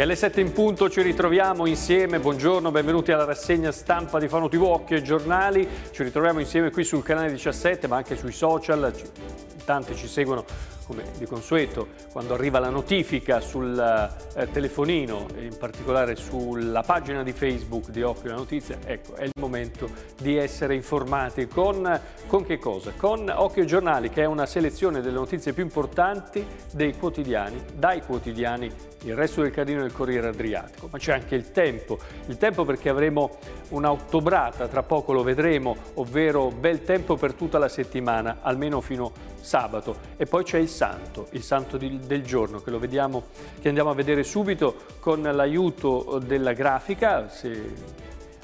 E alle 7 in punto ci ritroviamo insieme, buongiorno, benvenuti alla rassegna stampa di Fano TV Occhi e Giornali, ci ritroviamo insieme qui sul canale 17 ma anche sui social, tanti ci seguono come di consueto, quando arriva la notifica sul eh, telefonino, in particolare sulla pagina di Facebook di Occhio la Notizia, ecco, è il momento di essere informati con, con che cosa? Con Occhio Giornali, che è una selezione delle notizie più importanti dei quotidiani, dai quotidiani il resto del Carino del Corriere Adriatico, ma c'è anche il tempo, il tempo perché avremo un'ottobrata, tra poco lo vedremo, ovvero bel tempo per tutta la settimana, almeno fino sabato, e poi c'è il santo, il santo di, del giorno, che, vediamo, che andiamo a vedere subito con l'aiuto eh, della grafica, se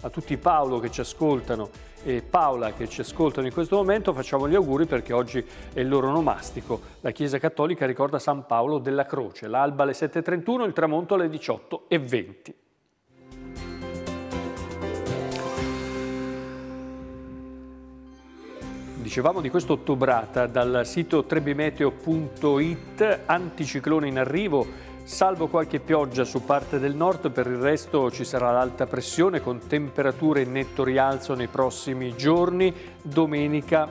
a tutti Paolo che ci ascoltano e Paola che ci ascoltano in questo momento facciamo gli auguri perché oggi è il loro nomastico. La Chiesa Cattolica ricorda San Paolo della Croce, l'alba alle 7.31, il tramonto alle 18.20. Dicevamo di questa ottobrata dal sito trebimeteo.it, anticiclone in arrivo, salvo qualche pioggia su parte del nord, per il resto ci sarà l'alta pressione con temperature in netto rialzo nei prossimi giorni, domenica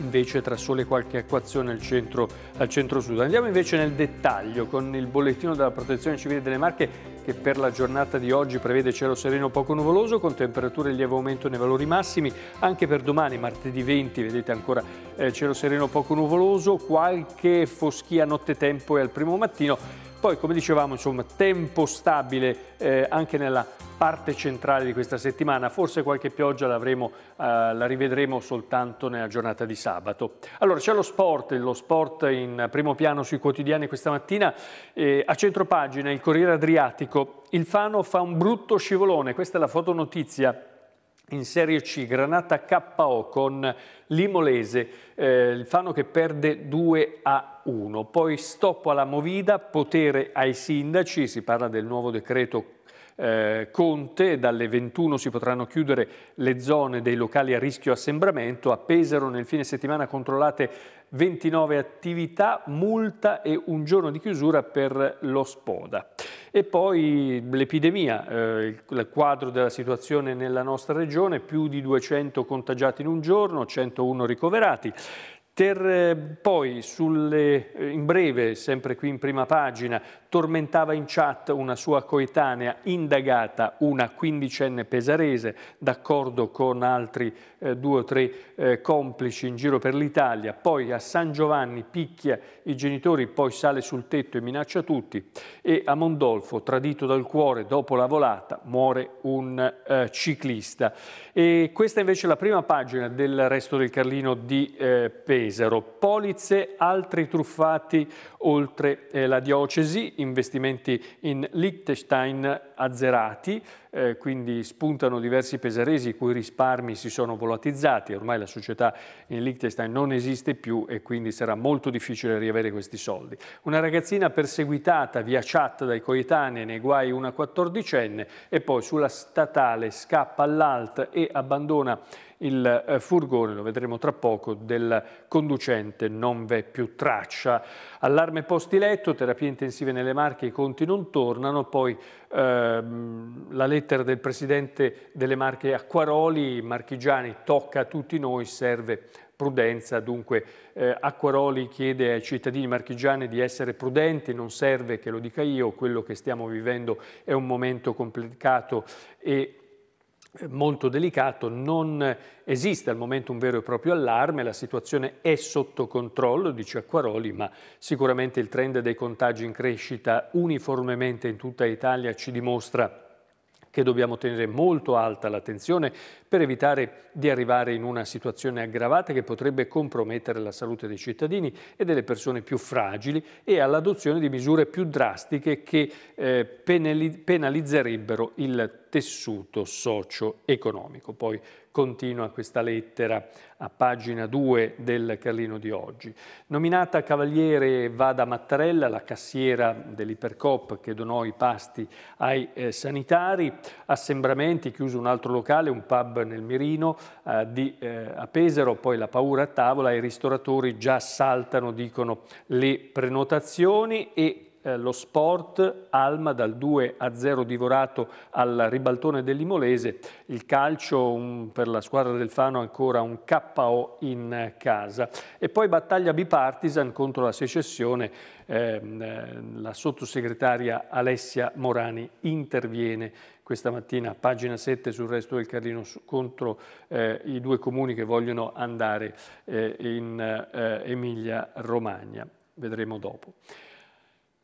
invece tra sole qualche acquazione al centro-sud. Centro Andiamo invece nel dettaglio con il bollettino della Protezione Civile delle Marche che per la giornata di oggi prevede cielo sereno poco nuvoloso con temperature in lieve aumento nei valori massimi. Anche per domani, martedì 20, vedete ancora eh, cielo sereno poco nuvoloso, qualche foschia nottetempo e al primo mattino poi, come dicevamo, insomma, tempo stabile eh, anche nella parte centrale di questa settimana. Forse qualche pioggia eh, la rivedremo soltanto nella giornata di sabato. Allora, c'è lo sport, lo sport in primo piano sui quotidiani questa mattina. Eh, a centropagina il Corriere Adriatico. Il Fano fa un brutto scivolone, questa è la fotonotizia in Serie C, Granata KO con l'Imolese, eh, il Fano che perde 2 a 1. Poi stop alla Movida, potere ai sindaci, si parla del nuovo decreto eh, Conte, dalle 21 si potranno chiudere le zone dei locali a rischio assembramento, a Pesaro nel fine settimana controllate 29 attività, multa e un giorno di chiusura per lo Spoda. E poi l'epidemia, eh, il quadro della situazione nella nostra regione, più di 200 contagiati in un giorno, 101 ricoverati. Ter eh, poi sulle, eh, in breve, sempre qui in prima pagina, tormentava in chat una sua coetanea indagata, una quindicenne pesarese, d'accordo con altri eh, due o tre eh, complici in giro per l'Italia. Poi a San Giovanni picchia i genitori, poi sale sul tetto e minaccia tutti. E a Mondolfo, tradito dal cuore dopo la volata, muore un eh, ciclista. E questa invece è la prima pagina del resto del Carlino di eh, Pesaro. Pesaro, polizze, altri truffati oltre eh, la diocesi, investimenti in Liechtenstein azzerati, eh, quindi spuntano diversi pesaresi i cui risparmi si sono volatizzati, ormai la società in Liechtenstein non esiste più e quindi sarà molto difficile riavere questi soldi. Una ragazzina perseguitata via chat dai coetanei, nei guai una quattordicenne e poi sulla statale scappa all'alt e abbandona il eh, furgone, lo vedremo tra poco, del conducente non v'è più traccia. Allarme posti letto, terapie intensive nelle Marche, i conti non tornano, poi ehm, la lettera del presidente delle Marche Acquaroli, Marchigiani, tocca a tutti noi, serve prudenza, dunque eh, Acquaroli chiede ai cittadini marchigiani di essere prudenti, non serve che lo dica io, quello che stiamo vivendo è un momento complicato e molto delicato, non esiste al momento un vero e proprio allarme, la situazione è sotto controllo, dice Acquaroli, ma sicuramente il trend dei contagi in crescita uniformemente in tutta Italia ci dimostra che dobbiamo tenere molto alta l'attenzione per evitare di arrivare in una situazione aggravata che potrebbe compromettere la salute dei cittadini e delle persone più fragili e all'adozione di misure più drastiche che eh, penalizzerebbero il tessuto socio-economico. Poi continua questa lettera a pagina 2 del Carlino di oggi. Nominata cavaliere Vada Mattarella, la cassiera dell'Ipercop che donò i pasti ai eh, sanitari, assembramenti, chiuso un altro locale, un pub nel Mirino eh, di, eh, a Pesaro, poi la paura a tavola, i ristoratori già saltano, dicono, le prenotazioni e eh, lo sport Alma dal 2 a 0 divorato al ribaltone dell'Imolese, il calcio un, per la squadra del Fano ancora un KO in casa e poi battaglia bipartisan contro la secessione, ehm, eh, la sottosegretaria Alessia Morani interviene questa mattina, pagina 7 sul resto del Carlino contro eh, i due comuni che vogliono andare eh, in eh, Emilia Romagna. Vedremo dopo.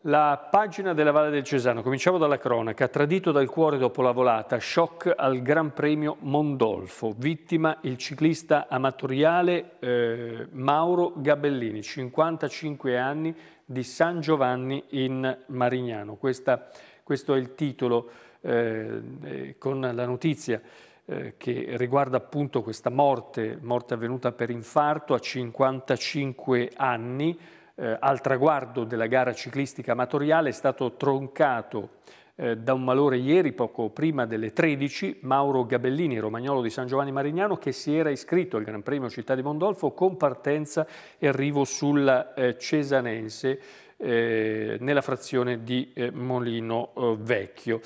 La pagina della Valle del Cesano, cominciamo dalla cronaca, tradito dal cuore dopo la volata, shock al Gran Premio Mondolfo, vittima il ciclista amatoriale eh, Mauro Gabellini, 55 anni, di San Giovanni in Marignano. Questa, questo è il titolo eh, eh, con la notizia eh, che riguarda appunto questa morte, morte avvenuta per infarto a 55 anni, eh, al traguardo della gara ciclistica amatoriale è stato troncato eh, da un malore ieri, poco prima delle 13, Mauro Gabellini, romagnolo di San Giovanni Marignano, che si era iscritto al Gran Premio Città di Mondolfo con partenza e arrivo sulla eh, Cesanense eh, nella frazione di eh, Molino eh, Vecchio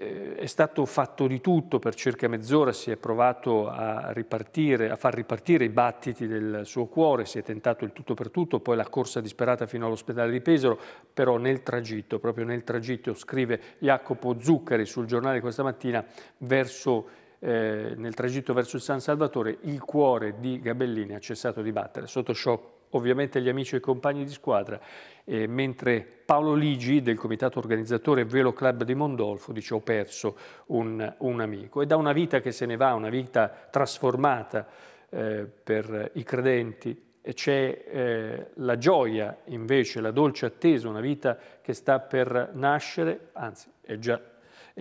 eh, è stato fatto di tutto, per circa mezz'ora si è provato a, ripartire, a far ripartire i battiti del suo cuore, si è tentato il tutto per tutto, poi la corsa disperata fino all'ospedale di Pesaro, però nel tragitto, proprio nel tragitto, scrive Jacopo Zuccari sul giornale questa mattina, verso, eh, nel tragitto verso il San Salvatore, il cuore di Gabellini ha cessato di battere, sotto shock ovviamente gli amici e compagni di squadra, eh, mentre Paolo Ligi del comitato organizzatore Velo Club di Mondolfo dice ho perso un, un amico. E da una vita che se ne va, una vita trasformata eh, per i credenti, c'è eh, la gioia invece, la dolce attesa, una vita che sta per nascere, anzi è già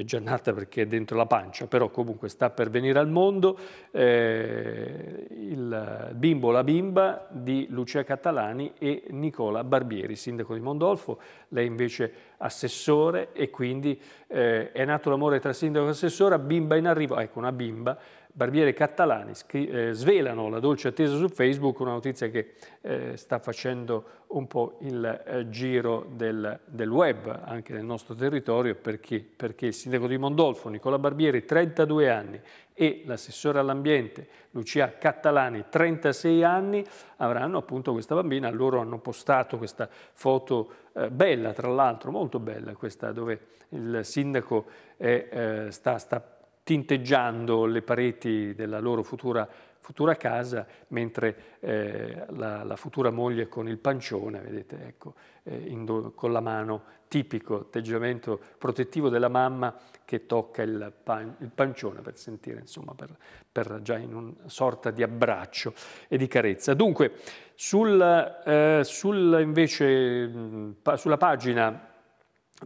è già nata perché è dentro la pancia, però comunque sta per venire al mondo, eh, il bimbo la bimba di Lucia Catalani e Nicola Barbieri, sindaco di Mondolfo, lei invece assessore e quindi eh, è nato l'amore tra sindaco e assessora, bimba in arrivo, ah, ecco una bimba, Barbiere Cattalani eh, svelano la dolce attesa su Facebook, una notizia che eh, sta facendo un po' il eh, giro del, del, web, anche nel nostro territorio, perché? perché il sindaco di Mondolfo, Nicola Barbieri, 32 anni, e l'assessore all'ambiente, Lucia Catalani, 36 anni, avranno appunto questa bambina, loro hanno postato questa foto eh, bella, tra l'altro molto bella questa, dove il sindaco è, eh, sta, sta tinteggiando le pareti della loro futura, futura casa, mentre eh, la, la, futura moglie con il pancione, vedete, ecco, eh, in, con la mano, tipico atteggiamento protettivo della mamma che tocca il, pan, il pancione per sentire, insomma, per, per già in una sorta di abbraccio e di carezza. Dunque, sul, eh, sul invece, mh, mm, pa, sulla pagina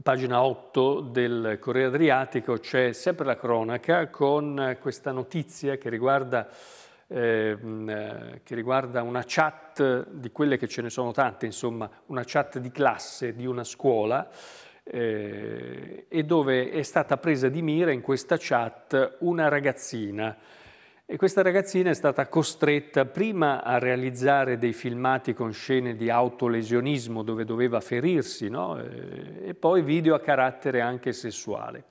pagina 8 del Corriere Adriatico c'è sempre la cronaca con questa notizia che riguarda, eh, che riguarda, una chat, di quelle che ce ne sono tante, insomma, una chat di classe di una scuola eh, e dove è stata presa di mira in questa chat una ragazzina e questa ragazzina è stata costretta prima a realizzare dei filmati con scene di autolesionismo dove doveva ferirsi, no? Eh, e poi video a carattere anche sessuale.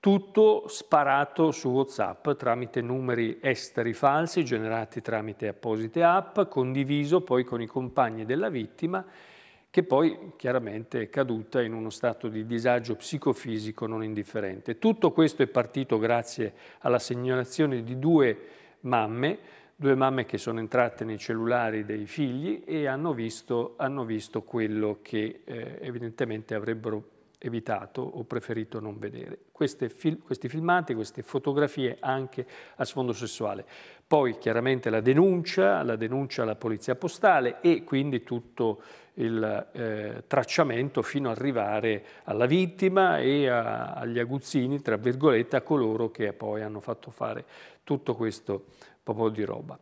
Tutto sparato su WhatsApp tramite numeri esteri falsi generati tramite apposite app, condiviso poi con i compagni della vittima che poi chiaramente è caduta in uno stato di disagio psicofisico non indifferente. Tutto questo è partito grazie alla segnalazione di due mamme, due mamme che sono entrate nei cellulari dei figli e hanno visto, hanno visto quello che eh, evidentemente avrebbero evitato o preferito non vedere. Fil questi filmati, queste fotografie anche a sfondo sessuale. Poi chiaramente la denuncia, la denuncia alla polizia postale e quindi tutto il eh, tracciamento fino ad arrivare alla vittima e a, agli aguzzini, tra virgolette, a coloro che poi hanno fatto fare tutto questo popolo di roba.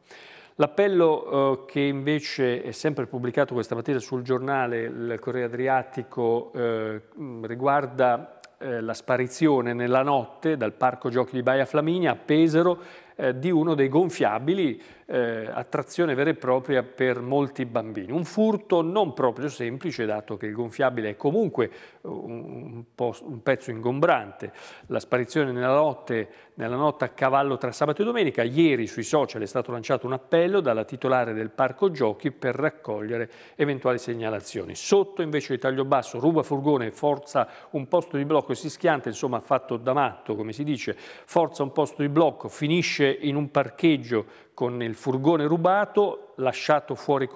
L'appello eh, che invece è sempre pubblicato questa mattina sul giornale Il Corriere Adriatico eh, riguarda eh, la sparizione nella notte dal parco giochi di Baia Flaminia a Pesaro eh, di uno dei gonfiabili eh, attrazione vera e propria per molti bambini. Un furto non proprio semplice, dato che il gonfiabile è comunque eh, un, un, pezzo ingombrante. La sparizione nella notte, nella notte a cavallo tra sabato e domenica, ieri sui social è stato lanciato un appello dalla titolare del parco giochi per raccogliere eventuali segnalazioni. Sotto invece di taglio basso, ruba furgone, forza un posto di blocco e si schianta, insomma ha fatto da matto, come si dice, forza un posto di blocco, finisce in un parcheggio con il furgone rubato, lasciato fuori,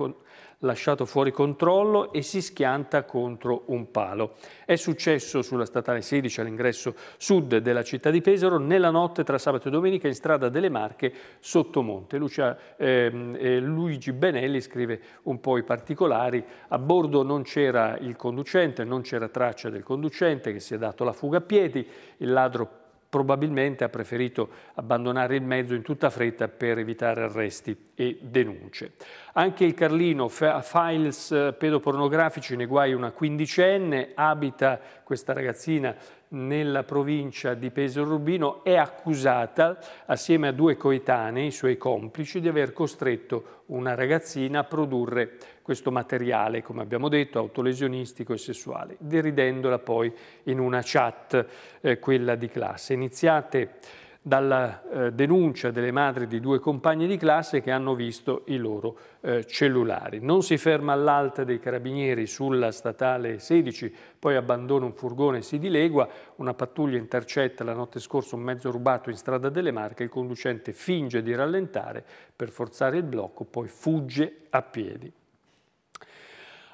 lasciato fuori controllo e si schianta contro un palo. È successo sulla statale 16 all'ingresso sud della città di Pesaro nella notte tra sabato e domenica in strada delle Marche sotto Monte. Lucia, ehm, eh, Luigi Benelli scrive un po' i particolari. A bordo non c'era il conducente, non c'era traccia del conducente che si è dato la fuga a piedi, il ladro probabilmente ha preferito abbandonare il mezzo in tutta fretta per evitare arresti e denunce. Anche il Carlino, fa files eh, pedopornografici, ne guai una quindicenne, abita questa ragazzina nella provincia di Pesaro Rubino, è accusata assieme a due coetanei, i suoi complici, di aver costretto una ragazzina a produrre questo materiale, come abbiamo detto, autolesionistico e sessuale, deridendola poi in una chat, eh, quella di classe. Iniziate dalla eh, denuncia delle madri di due compagni di classe che hanno visto i loro eh, cellulari. Non si ferma all'alta dei carabinieri sulla statale 16, poi abbandona un furgone e si dilegua, una pattuglia intercetta la notte scorsa un mezzo rubato in strada delle Marche, il conducente finge di rallentare per forzare il blocco, poi fugge a piedi.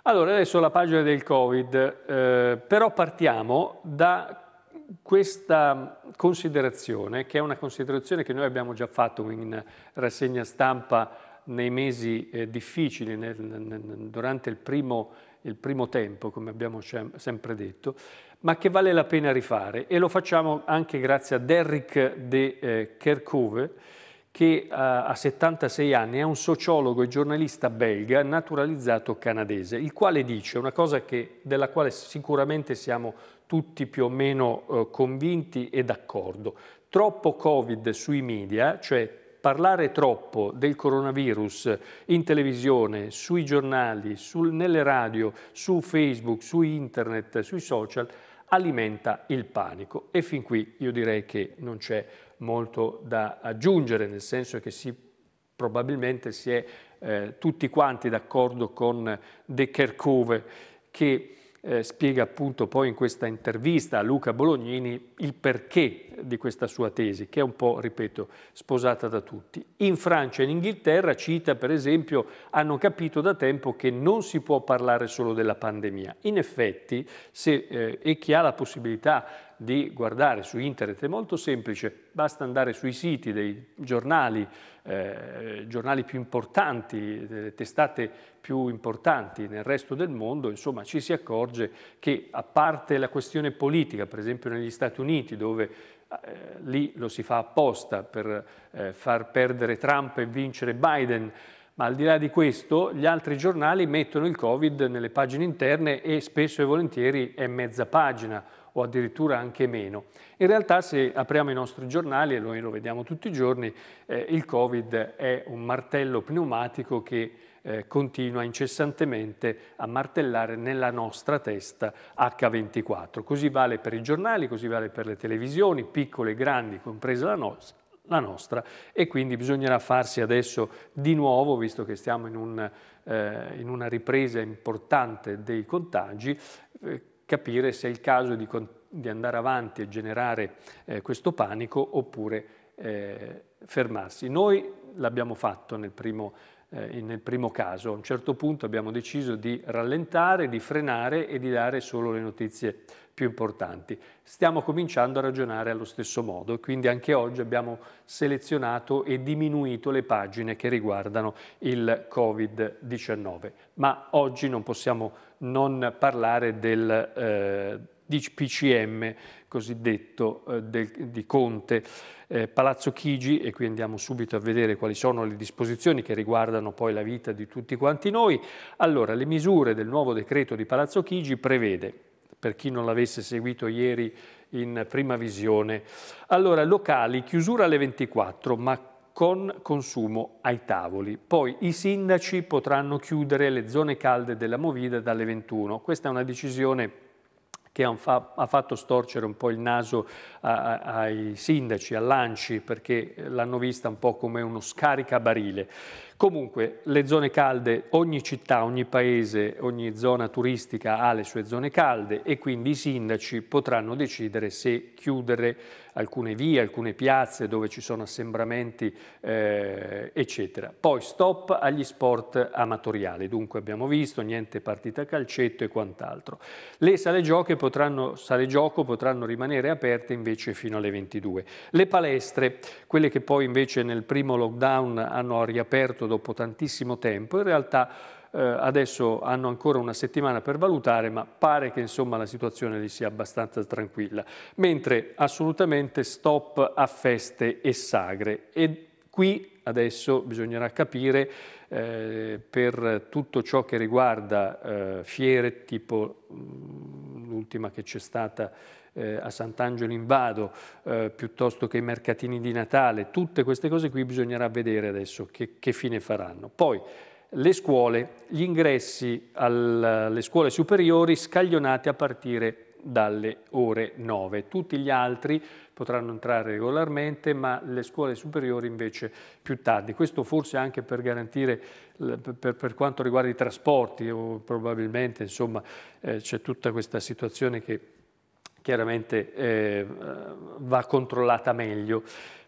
Allora, adesso la pagina del Covid, eh, però partiamo da questa considerazione, che è una considerazione che noi abbiamo già fatto in rassegna stampa nei mesi eh, difficili, nel, nel, durante il primo, il primo, tempo, come abbiamo sempre detto, ma che vale la pena rifare e lo facciamo anche grazie a Derrick de eh, Kerkhove, che eh, a 76 anni è un sociologo e giornalista belga naturalizzato canadese, il quale dice una cosa che, della quale sicuramente siamo tutti più o meno eh, convinti e d'accordo. Troppo Covid sui media, cioè parlare troppo del coronavirus in televisione, sui giornali, sul, nelle radio, su Facebook, su internet, sui social, alimenta il panico. E fin qui io direi che non c'è molto da aggiungere, nel senso che si, probabilmente si è eh, tutti quanti d'accordo con De Kerkhove che eh, spiega appunto poi in questa intervista a Luca Bolognini il perché di questa sua tesi, che è un po', ripeto, sposata da tutti. In Francia e in Inghilterra, cita per esempio, hanno capito da tempo che non si può parlare solo della pandemia. In effetti, se, eh, e chi ha la possibilità di guardare su internet, è molto semplice, basta andare sui siti dei giornali, eh, giornali più importanti, delle testate più importanti nel resto del mondo, insomma ci si accorge che a parte la questione politica, per esempio negli Stati Uniti dove eh, lì lo si fa apposta per eh, far perdere Trump e vincere Biden, ma al di là di questo, gli altri giornali mettono il Covid nelle pagine interne e spesso e volentieri è mezza pagina o addirittura anche meno. In realtà se apriamo i nostri giornali, e noi lo vediamo tutti i giorni, eh, il Covid è un martello pneumatico che eh, continua incessantemente a martellare nella nostra testa H24. Così vale per i giornali, così vale per le televisioni, piccole e grandi, compresa la nostra, la nostra e quindi bisognerà farsi adesso di nuovo, visto che stiamo in, un, eh, in una ripresa importante dei contagi, eh, capire se è il caso di, di andare avanti e generare eh, questo panico oppure eh, fermarsi. Noi l'abbiamo fatto nel primo, eh, nel primo caso, a un certo punto abbiamo deciso di rallentare, di frenare e di dare solo le notizie più importanti. Stiamo cominciando a ragionare allo stesso modo e quindi anche oggi abbiamo selezionato e diminuito le pagine che riguardano il Covid-19. Ma oggi non possiamo non parlare del eh, DPCM cosiddetto eh, del, di Conte eh, Palazzo Chigi e qui andiamo subito a vedere quali sono le disposizioni che riguardano poi la vita di tutti quanti noi. Allora, le misure del nuovo decreto di Palazzo Chigi prevede per chi non l'avesse seguito ieri in prima visione. Allora, locali, chiusura alle 24, ma con consumo ai tavoli. Poi i sindaci potranno chiudere le zone calde della Movida dalle 21. Questa è una decisione che ha fatto storcere un po' il naso ai sindaci, all'ANCI, perché l'hanno vista un po' come uno scaricabarile. Comunque le zone calde, ogni città, ogni paese, ogni zona turistica ha le sue zone calde e quindi i sindaci potranno decidere se chiudere alcune vie, alcune piazze dove ci sono assembramenti, eh, eccetera. Poi stop agli sport amatoriali, dunque abbiamo visto niente partita calcetto e quant'altro. Le sale, potranno, sale gioco potranno rimanere aperte invece fino alle 22. Le palestre, quelle che poi invece nel primo lockdown hanno riaperto dopo tantissimo tempo. In realtà eh, adesso hanno ancora una settimana per valutare, ma pare che insomma, la situazione lì sia abbastanza tranquilla. Mentre assolutamente stop a feste e sagre. E qui adesso bisognerà capire eh, per tutto ciò che riguarda eh, fiere, tipo mm, l'ultima che c'è stata eh, a Sant'Angelo in Vado, eh, piuttosto che i mercatini di Natale, tutte queste cose qui bisognerà vedere adesso che, che fine faranno. Poi le scuole, gli ingressi alle scuole superiori scaglionati a partire dalle ore 9. Tutti gli altri potranno entrare regolarmente, ma le scuole superiori invece più tardi. Questo forse anche per garantire, per, per quanto riguarda i trasporti, probabilmente insomma eh, c'è tutta questa situazione che chiaramente eh, va controllata meglio.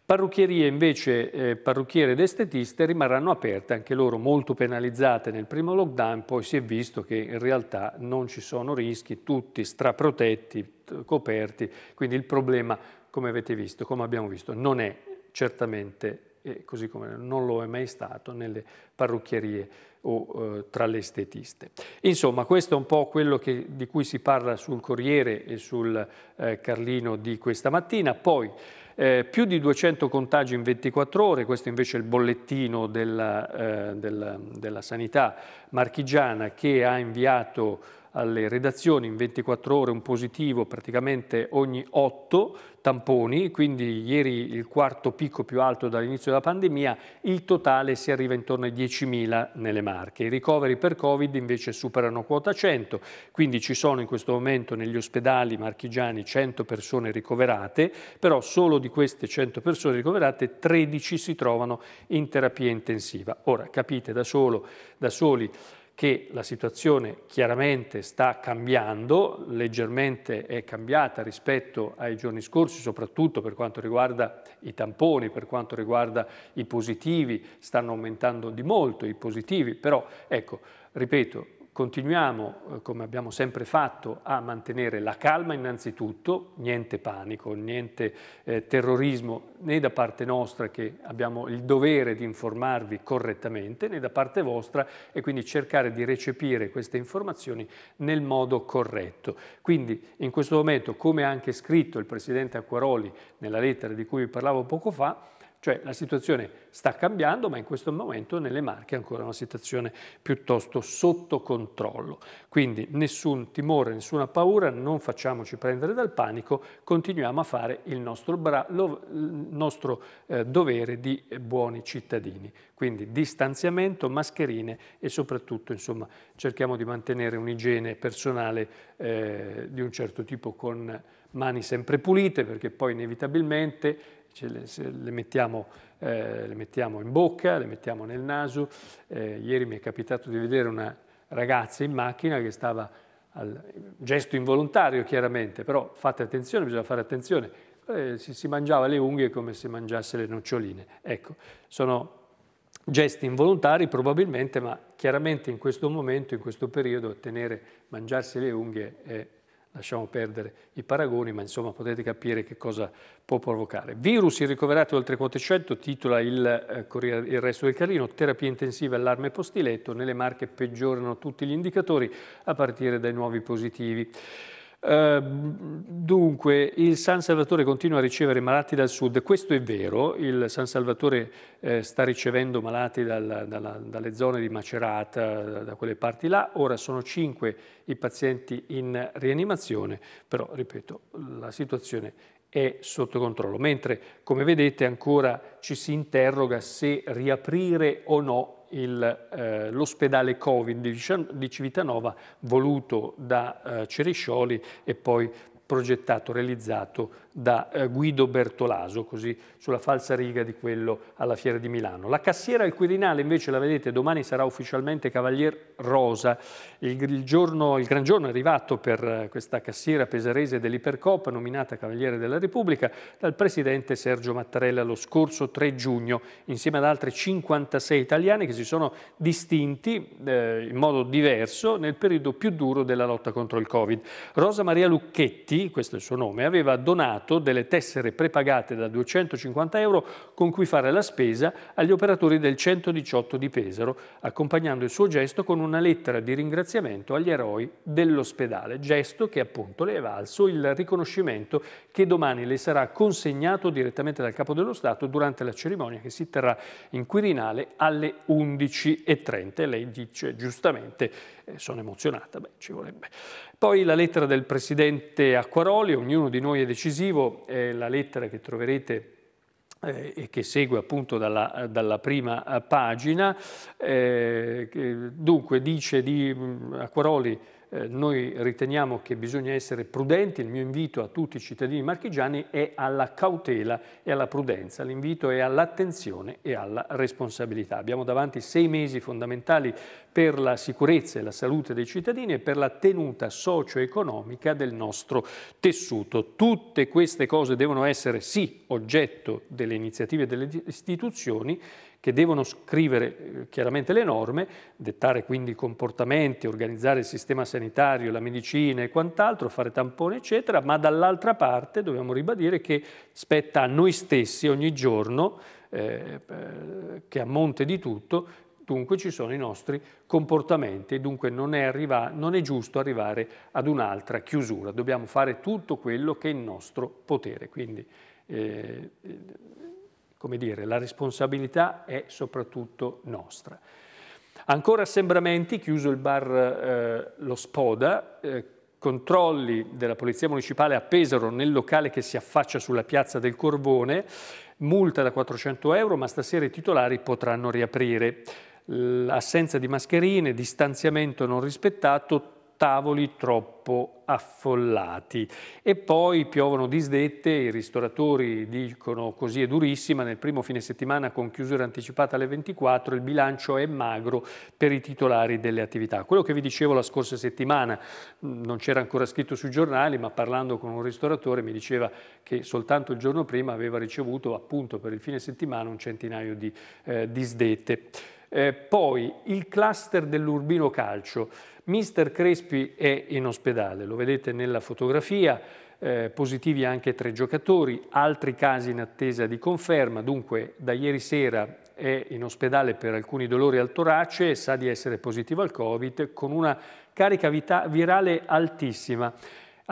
Parrucchierie invece, eh, parrucchiere ed estetiste rimarranno aperte, anche loro molto penalizzate nel primo lockdown, poi si è visto che in realtà non ci sono rischi, tutti straprotetti, coperti, quindi il problema, come avete visto, come abbiamo visto, non è certamente e così come non lo è mai stato nelle parrucchierie o eh, tra le estetiste. Insomma, questo è un po' quello che, di cui si parla sul Corriere e sul eh, Carlino di questa mattina. Poi eh, più di 200 contagi in 24 ore, questo invece è il bollettino della, eh, della, della sanità marchigiana che ha inviato alle redazioni in 24 ore un positivo praticamente ogni 8 tamponi, quindi ieri il quarto picco più alto dall'inizio della pandemia, il totale si arriva intorno ai 10.000 nelle Marche. I ricoveri per Covid invece superano quota 100, quindi ci sono in questo momento negli ospedali marchigiani 100 persone ricoverate, però solo di queste 100 persone ricoverate 13 si trovano in terapia intensiva. Ora capite da, solo, da soli che la situazione chiaramente sta cambiando, leggermente è cambiata rispetto ai giorni scorsi, soprattutto per quanto riguarda i tamponi, per quanto riguarda i positivi, stanno aumentando di molto i positivi, però ecco, ripeto, Continuiamo, eh, come abbiamo sempre fatto, a mantenere la calma innanzitutto, niente panico, niente eh, terrorismo né da parte nostra che abbiamo il dovere di informarvi correttamente né da parte vostra e quindi cercare di recepire queste informazioni nel modo corretto. Quindi in questo momento, come ha anche scritto il Presidente Acquaroli nella lettera di cui vi parlavo poco fa, cioè la situazione sta cambiando, ma in questo momento nelle Marche è ancora una situazione piuttosto sotto controllo. Quindi nessun timore, nessuna paura, non facciamoci prendere dal panico, continuiamo a fare il nostro, lo, il nostro eh, dovere di buoni cittadini. Quindi distanziamento, mascherine e soprattutto insomma, cerchiamo di mantenere un'igiene personale eh, di un certo tipo con mani sempre pulite perché poi inevitabilmente le, le, mettiamo, eh, le, mettiamo, in bocca, le mettiamo nel naso. Eh, ieri mi è capitato di vedere una ragazza in macchina che stava al gesto involontario chiaramente, però fate attenzione, bisogna fare attenzione, eh, si, si mangiava le unghie come se mangiasse le noccioline. Ecco, sono gesti involontari probabilmente, ma chiaramente in questo momento, in questo periodo, tenere, mangiarsi le unghie è Lasciamo perdere i paragoni, ma insomma potete capire che cosa può provocare. Virus, il oltre 400, titola il, eh, il resto del Carlino, terapia intensiva allarme postiletto, nelle marche peggiorano tutti gli indicatori a partire dai nuovi positivi. Ehm, dunque, il San Salvatore continua a ricevere malati dal sud, questo è vero, il San Salvatore eh, sta ricevendo malati dal, dalla, dalle zone di Macerata, da, da quelle parti là, ora sono cinque i pazienti in rianimazione, però ripeto, la situazione è sotto controllo, mentre come vedete ancora ci si interroga se riaprire o no eh, l'ospedale eh, Covid di Civitanova voluto da eh, Ceriscioli e poi progettato, realizzato da eh, Guido Bertolaso, così sulla falsa riga di quello alla Fiera di Milano. La cassiera al Quirinale invece la vedete, domani sarà ufficialmente Cavalier Rosa, il, il, giorno, il gran giorno è arrivato per eh, questa cassiera pesarese dell'Ipercoppa, nominata Cavaliere della Repubblica dal Presidente Sergio Mattarella lo scorso 3 giugno, insieme ad altri 56 italiani che si sono distinti eh, in modo diverso nel periodo più duro della lotta contro il Covid. Rosa Maria Lucchetti, questo è il suo nome, aveva donato dotato delle tessere prepagate da 250 euro con cui fare la spesa agli operatori del 118 di Pesaro, accompagnando il suo gesto con una lettera di ringraziamento agli eroi dell'ospedale, gesto che appunto le è valso il riconoscimento che domani le sarà consegnato direttamente dal Capo dello Stato durante la cerimonia che si terrà in Quirinale alle 11.30. Lei dice giustamente eh, sono emozionata, beh, ci vorrebbe. Poi la lettera del presidente Acquaroli, ognuno di noi è decisivo, è la lettera che troverete eh, e che segue appunto dalla, dalla prima eh, pagina. Eh, dunque dice di mm, Acquaroli eh, noi riteniamo che bisogna essere prudenti, il mio invito a tutti i cittadini marchigiani è alla cautela e alla prudenza, l'invito è all'attenzione e alla responsabilità. Abbiamo davanti sei mesi fondamentali per la sicurezza e la salute dei cittadini e per la tenuta socio-economica del nostro tessuto. Tutte queste cose devono essere sì oggetto delle iniziative delle istituzioni, che devono scrivere eh, chiaramente le norme, dettare quindi i comportamenti, organizzare il sistema sanitario, la medicina e quant'altro, fare tampone eccetera, ma dall'altra parte dobbiamo ribadire che spetta a noi stessi ogni giorno, eh, eh che a monte di tutto, dunque ci sono i nostri comportamenti e dunque non è, non è, giusto arrivare ad un'altra chiusura, dobbiamo fare tutto quello che è in nostro potere. Quindi, eh, come dire, la responsabilità è soprattutto nostra. Ancora assembramenti, chiuso il bar eh, Lo Spoda, eh, controlli della Polizia Municipale a Pesaro nel locale che si affaccia sulla piazza del Corvone, multa da 400 euro, ma stasera i titolari potranno riaprire. L'assenza di mascherine, distanziamento non rispettato, tavoli troppo affollati. E poi piovono disdette, i ristoratori dicono così è durissima, nel primo fine settimana con chiusura anticipata alle 24 il bilancio è magro per i titolari delle attività. Quello che vi dicevo la scorsa settimana, mm, non c'era ancora scritto sui giornali, ma parlando con un ristoratore mi diceva che soltanto il giorno prima aveva ricevuto appunto per il fine settimana un centinaio di eh, disdette. Eh, poi il cluster dell'Urbino Calcio. Mister Crespi è in ospedale, lo vedete nella fotografia, eh, positivi anche tre giocatori, altri casi in attesa di conferma, dunque da ieri sera è in ospedale per alcuni dolori al torace, sa di essere positivo al Covid con una carica virale altissima.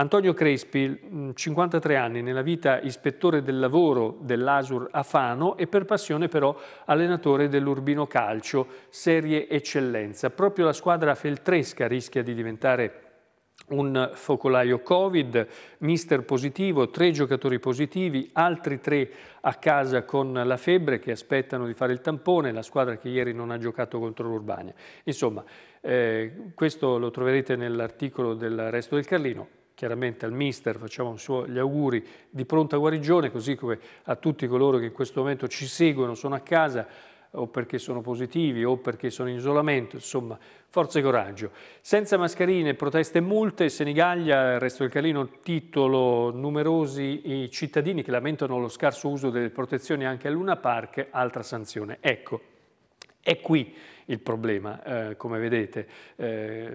Antonio Crespi, 53 mm, anni, nella vita ispettore del lavoro dell'Asur a Fano e per passione però allenatore dell'Urbino Calcio, serie eccellenza. Proprio la squadra feltresca rischia di diventare un focolaio Covid, mister positivo, tre giocatori positivi, altri tre a casa con la febbre che aspettano di fare il tampone, la squadra che ieri non ha giocato contro l'Urbania. Insomma, eh, questo lo troverete nell'articolo del Resto del Carlino chiaramente al mister facciamo suo, gli auguri di pronta guarigione, così come a tutti coloro che in questo momento ci seguono, sono a casa o perché sono positivi o perché sono in isolamento, insomma, forza e coraggio. Senza mascherine, proteste e multe, Senigallia, il resto del Calino, titolo numerosi i cittadini che lamentano lo scarso uso delle protezioni anche a Luna Park, altra sanzione. Ecco, è qui il problema, eh, come vedete. Eh,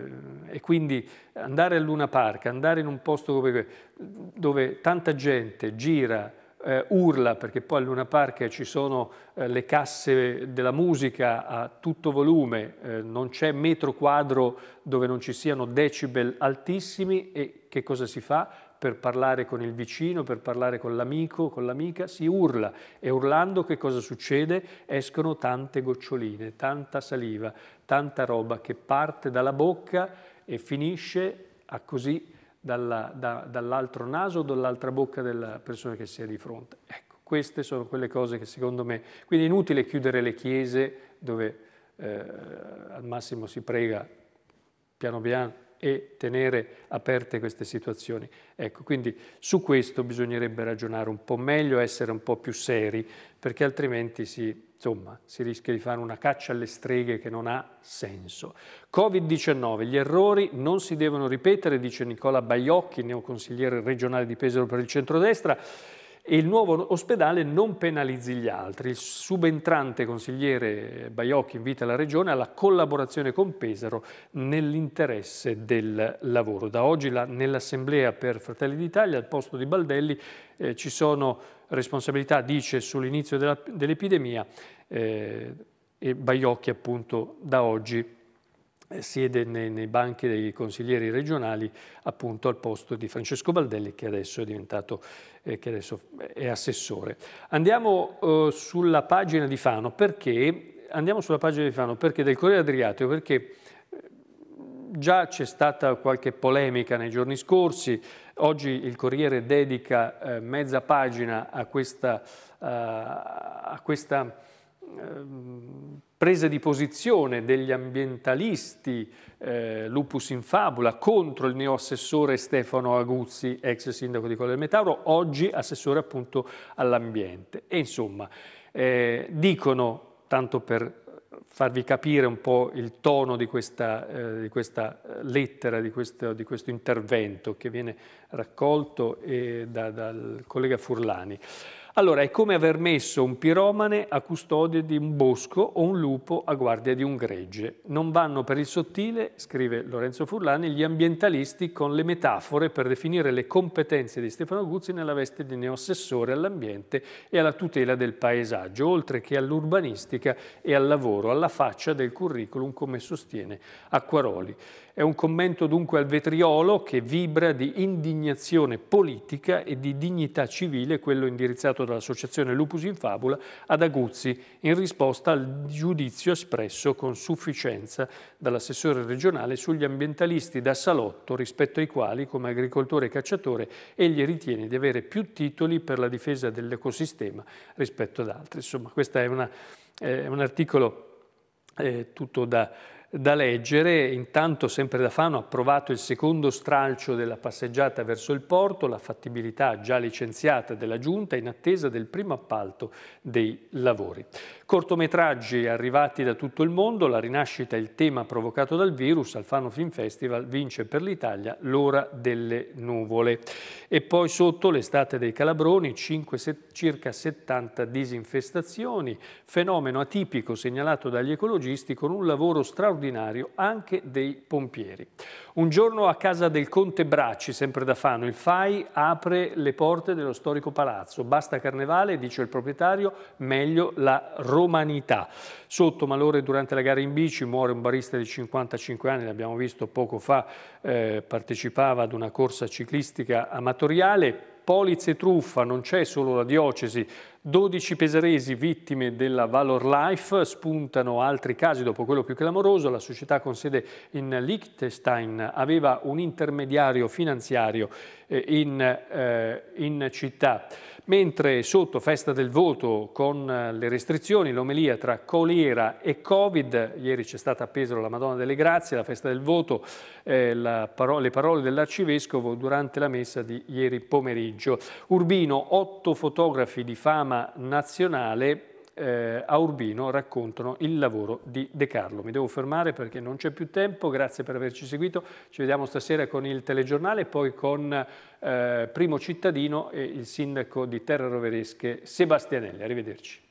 e quindi andare a Luna Park, andare in un posto dove, dove tanta gente gira, eh, urla, perché poi a Luna Park ci sono eh, le casse della musica a tutto volume, eh, non c'è metro quadro dove non ci siano decibel altissimi e che cosa si fa? per parlare con il vicino, per parlare con l'amico, con l'amica, si urla e urlando che cosa succede? Escono tante goccioline, tanta saliva, tanta roba che parte dalla bocca e finisce a così dalla, da, dall'altro naso o dall'altra bocca della persona che si è di fronte. Ecco, queste sono quelle cose che secondo me... Quindi è inutile chiudere le chiese dove eh, al massimo si prega piano piano, e tenere aperte queste situazioni. Ecco, quindi su questo bisognerebbe ragionare un po' meglio, essere un po' più seri, perché altrimenti si, insomma, si rischia di fare una caccia alle streghe che non ha senso. Covid-19, gli errori non si devono ripetere, dice Nicola Baiocchi, neoconsigliere regionale di Pesaro per il centrodestra, e il nuovo ospedale non penalizzi gli altri. Il subentrante consigliere Baiocchi invita la Regione alla collaborazione con Pesaro nell'interesse del lavoro. Da oggi la, nell'Assemblea per Fratelli d'Italia al posto di Baldelli eh, ci sono responsabilità, dice, sull'inizio dell'epidemia dell eh, e Baiocchi appunto da oggi eh, siede nei, nei, banchi dei consiglieri regionali appunto al posto di Francesco Baldelli che adesso è diventato eh, che adesso è assessore. Andiamo eh, sulla pagina di Fano perché andiamo sulla pagina di Fano perché del Corriere Adriatico perché eh, già c'è stata qualche polemica nei giorni scorsi, oggi il Corriere dedica eh, mezza pagina a questa, eh, a questa ehm, prese di posizione degli ambientalisti eh, Lupus in Fabula contro il neoassessore Stefano Aguzzi, ex sindaco di Colle del Metauro, oggi assessore appunto all'ambiente. E insomma, eh, dicono, tanto per farvi capire un po' il tono di questa, eh, di questa eh, lettera, di questo, di questo, intervento che viene raccolto eh, da, dal collega Furlani. Allora è come aver messo un piromane a custodia di un bosco o un lupo a guardia di un gregge. Non vanno per il sottile, scrive Lorenzo Furlani, gli ambientalisti con le metafore per definire le competenze di Stefano Guzzi nella veste di neoassessore all'ambiente e alla tutela del paesaggio, oltre che all'urbanistica e al lavoro, alla faccia del curriculum come sostiene Acquaroli. È un commento dunque al vetriolo che vibra di indignazione politica e di dignità civile, quello indirizzato dall'associazione Lupus in Fabula ad Aguzzi, in risposta al giudizio espresso con sufficienza dall'assessore regionale sugli ambientalisti da salotto rispetto ai quali, come agricoltore e cacciatore, egli ritiene di avere più titoli per la difesa dell'ecosistema rispetto ad altri. Insomma, questo è, è un articolo eh, tutto da da leggere. Intanto sempre da Fano approvato il secondo stralcio della passeggiata verso il porto, la fattibilità già licenziata della Giunta in attesa del primo appalto dei lavori. Cortometraggi arrivati da tutto il mondo, la rinascita è il tema provocato dal virus, Alfano Film Festival vince per l'Italia l'ora delle nuvole. E poi sotto l'estate dei calabroni, 5, circa 70 disinfestazioni, fenomeno atipico segnalato dagli ecologisti con un lavoro straordinario anche dei pompieri. Un giorno a casa del conte Bracci, sempre da Fano, il FAI apre le porte dello storico palazzo. Basta carnevale, dice il proprietario, meglio la romanità. Sotto Malore durante la gara in bici muore un barista di 55 anni, l'abbiamo visto poco fa, eh, partecipava ad una corsa ciclistica amatoriale. Polizze truffa, non c'è solo la diocesi 12 pesaresi vittime della Valor Life, spuntano altri casi dopo quello più clamoroso. La società con sede in Liechtenstein aveva un intermediario finanziario eh, in, eh, in città mentre sotto festa del voto con eh, le restrizioni, l'omelia tra colera e Covid, ieri c'è stata a Pesaro la Madonna delle Grazie, la festa del voto, eh, paro le parole dell'Arcivescovo durante la messa di ieri pomeriggio. Urbino, otto fotografi di fama nazionale eh, a Urbino raccontano il lavoro di De Carlo. Mi devo fermare perché non c'è più tempo, grazie per averci seguito, ci vediamo stasera con il telegiornale e poi con eh, Primo Cittadino e il sindaco di Terra Roveresche Sebastianelli. Arrivederci.